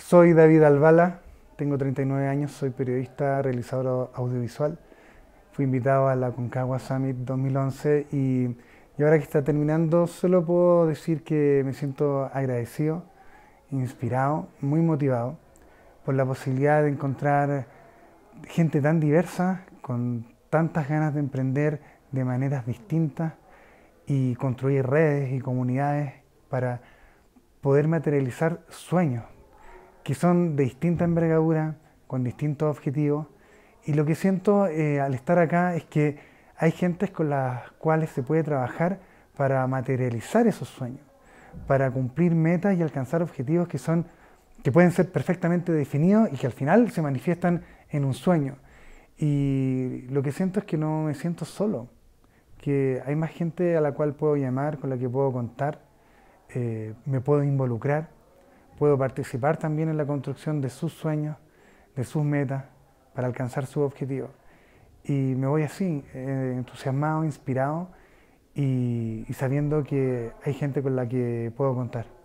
Soy David Albala, tengo 39 años, soy periodista, realizador audiovisual. Fui invitado a la Concagua Summit 2011 y, y ahora que está terminando solo puedo decir que me siento agradecido, inspirado, muy motivado por la posibilidad de encontrar gente tan diversa, con tantas ganas de emprender de maneras distintas y construir redes y comunidades para poder materializar sueños, que son de distinta envergadura, con distintos objetivos. Y lo que siento eh, al estar acá es que hay gentes con las cuales se puede trabajar para materializar esos sueños, para cumplir metas y alcanzar objetivos que son que pueden ser perfectamente definidos y que al final se manifiestan en un sueño. Y lo que siento es que no me siento solo, que hay más gente a la cual puedo llamar, con la que puedo contar, eh, me puedo involucrar puedo participar también en la construcción de sus sueños, de sus metas, para alcanzar su objetivo. Y me voy así, eh, entusiasmado, inspirado y sabiendo que hay gente con la que puedo contar.